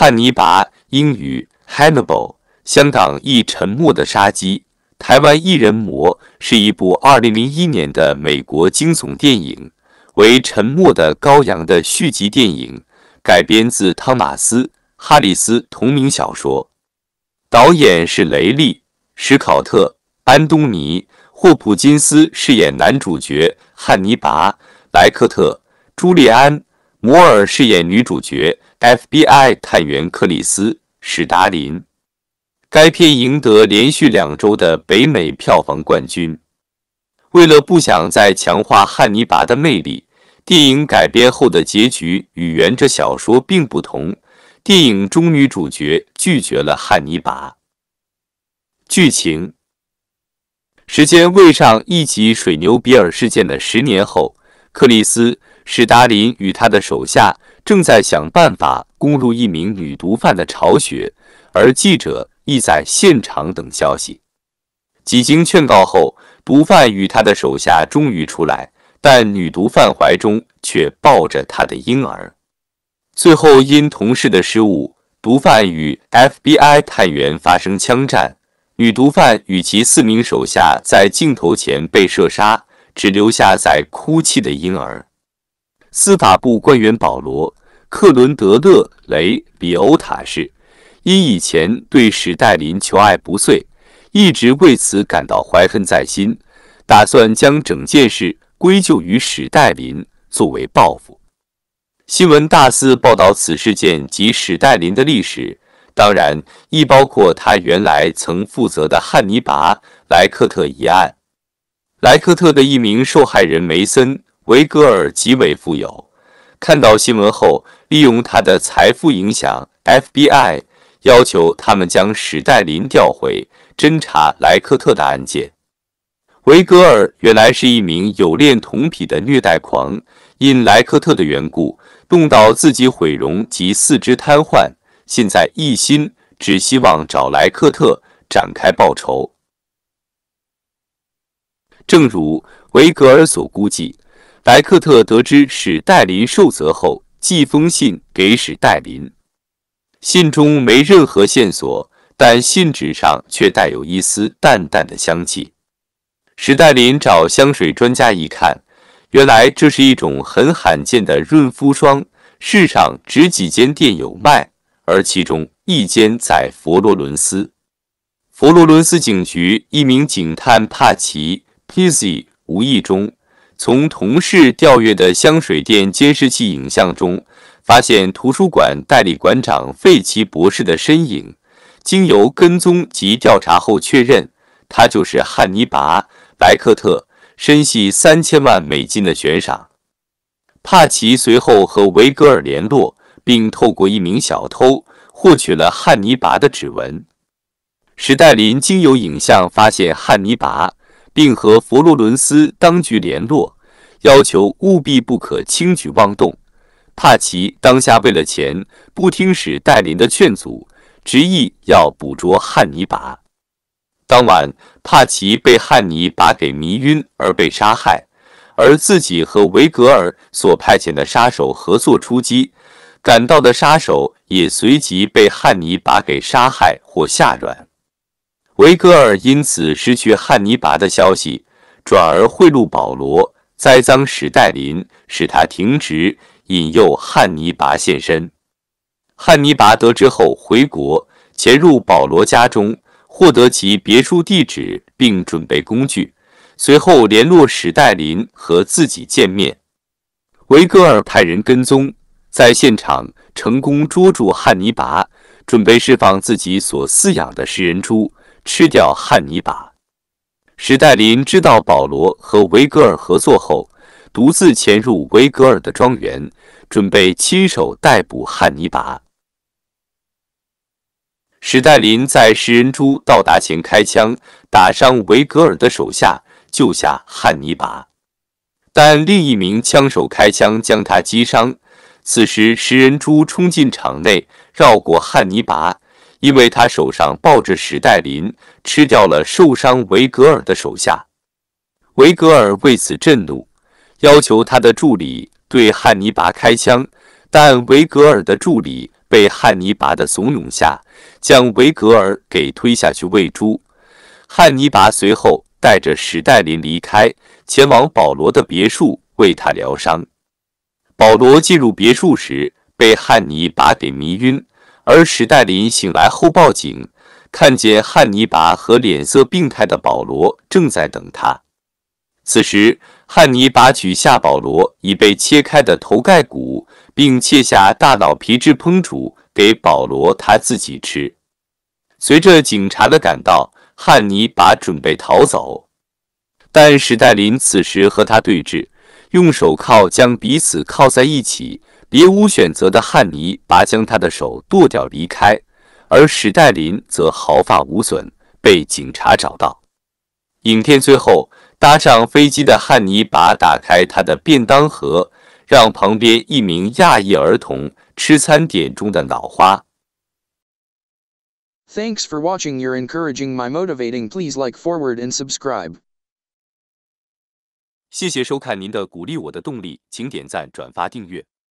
汉尼拔（英语：Hannibal），香港译《沉默的杀机》，台湾译《人魔》，是一部2001年的美国惊悚电影，为《沉默的羔羊》的续集电影，改编自汤马斯·哈里斯同名小说。导演是雷利·史考特。安东尼·霍普金斯饰演男主角汉尼拔·莱克特，朱莉安·摩尔饰演女主角。FBI 探员克里斯·史达林，该片赢得连续两周的北美票房冠军。为了不想再强化汉尼拔的魅力，电影改编后的结局与原著小说并不同。电影中女主角拒绝了汉尼拔。剧情时间位上一集水牛比尔事件的十年后，克里斯。史达林与他的手下正在想办法攻入一名女毒贩的巢穴，而记者亦在现场等消息。几经劝告后，毒贩与他的手下终于出来，但女毒贩怀中却抱着他的婴儿。最后，因同事的失误，毒贩与 FBI 探员发生枪战，女毒贩与其四名手下在镜头前被射杀，只留下在哭泣的婴儿。司法部官员保罗·克伦德勒雷比欧塔是因以前对史黛林求爱不遂，一直为此感到怀恨在心，打算将整件事归咎于史黛林作为报复。新闻大肆报道此事件及史黛林的历史，当然亦包括他原来曾负责的汉尼拔·莱克特一案。莱克特的一名受害人梅森。维格尔极为富有，看到新闻后，利用他的财富影响 FBI，要求他们将史黛林调回侦查莱克特的案件。维格尔原来是一名有恋童癖的虐待狂，因莱克特的缘故，弄到自己毁容及四肢瘫痪，现在一心只希望找莱克特展开报仇。正如维格尔所估计。莱克特得知史黛林受责后，寄封信给史黛林。信中没任何线索，但信纸上却带有一丝淡淡的香气。史黛林找香水专家一看，原来这是一种很罕见的润肤霜，世上只几间店有卖，而其中一间在佛罗伦斯。佛罗伦斯警局一名警探帕奇 p i z z i 无意中。从同事调阅的香水店监视器影像中，发现图书馆代理馆长费奇博士的身影。经由跟踪及调查后确认，他就是汉尼拔·白克特，身系三千万美金的悬赏。帕奇随后和维格尔联络，并透过一名小偷获取了汉尼拔的指纹。史黛林经由影像发现汉尼拔。并和佛罗伦斯当局联络，要求务必不可轻举妄动。帕奇当下为了钱，不听史戴林的劝阻，执意要捕捉汉尼拔。当晚，帕奇被汉尼拔给迷晕而被杀害，而自己和维格尔所派遣的杀手合作出击，赶到的杀手也随即被汉尼拔给杀害或下软。维戈尔因此失去汉尼拔的消息，转而贿赂保罗，栽赃史黛林，使他停职，引诱汉尼拔现身。汉尼拔得知后回国，潜入保罗家中，获得其别墅地址，并准备工具，随后联络史黛林和自己见面。维戈尔派人跟踪，在现场成功捉住汉尼拔，准备释放自己所饲养的食人猪。吃掉汉尼拔。史黛林知道保罗和维格尔合作后，独自潜入维格尔的庄园，准备亲手逮捕汉尼拔。史黛林在食人猪到达前开枪打伤维格尔的手下，救下汉尼拔，但另一名枪手开枪将他击伤。此时食人猪冲进场内，绕过汉尼拔。因为他手上抱着史黛林，吃掉了受伤维格尔的手下，维格尔为此震怒，要求他的助理对汉尼拔开枪，但维格尔的助理被汉尼拔的怂恿下，将维格尔给推下去喂猪。汉尼拔随后带着史黛林离开，前往保罗的别墅为他疗伤。保罗进入别墅时被汉尼拔给迷晕。而史黛林醒来后报警，看见汉尼拔和脸色病态的保罗正在等他。此时，汉尼拔取下保罗已被切开的头盖骨，并切下大脑皮质烹煮给保罗他自己吃。随着警察的赶到，汉尼拔准备逃走，但史黛林此时和他对峙，用手铐将彼此铐在一起。别无选择的汉尼拔将他的手剁掉离开，而史黛林则毫发无损被警察找到。影片最后，搭上飞机的汉尼拔打开他的便当盒，让旁边一名亚裔儿童吃餐点中的脑花。Thanks for watching, you're encouraging my motivating. Please like, forward, and subscribe. 谢谢收看您的鼓励我的动力，请点赞、转发、订阅。